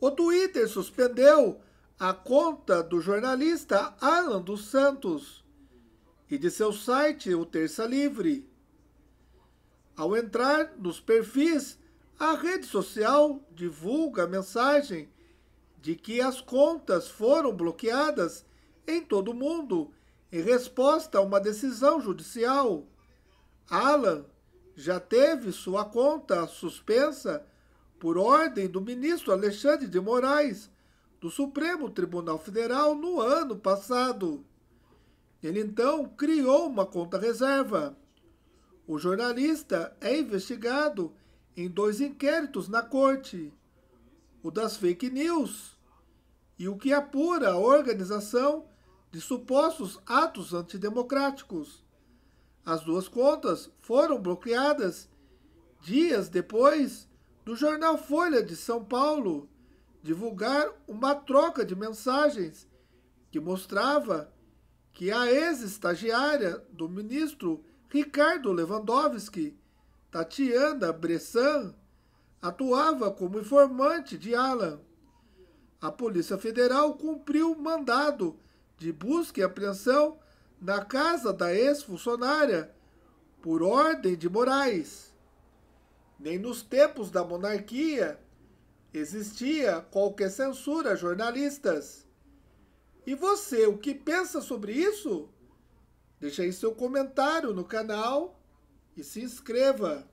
O Twitter suspendeu a conta do jornalista Alan dos Santos e de seu site, o Terça Livre. Ao entrar nos perfis, a rede social divulga a mensagem de que as contas foram bloqueadas em todo o mundo em resposta a uma decisão judicial. Alan já teve sua conta suspensa por ordem do ministro Alexandre de Moraes, do Supremo Tribunal Federal no ano passado. Ele então criou uma conta reserva. O jornalista é investigado em dois inquéritos na corte: o das fake news e o que apura a organização de supostos atos antidemocráticos. As duas contas foram bloqueadas dias depois no jornal Folha de São Paulo divulgar uma troca de mensagens que mostrava que a ex-estagiária do ministro Ricardo Lewandowski, Tatiana Bressan, atuava como informante de Alan. A Polícia Federal cumpriu o mandado de busca e apreensão na casa da ex-funcionária por ordem de Moraes. Nem nos tempos da monarquia existia qualquer censura a jornalistas. E você, o que pensa sobre isso? Deixe aí seu comentário no canal e se inscreva.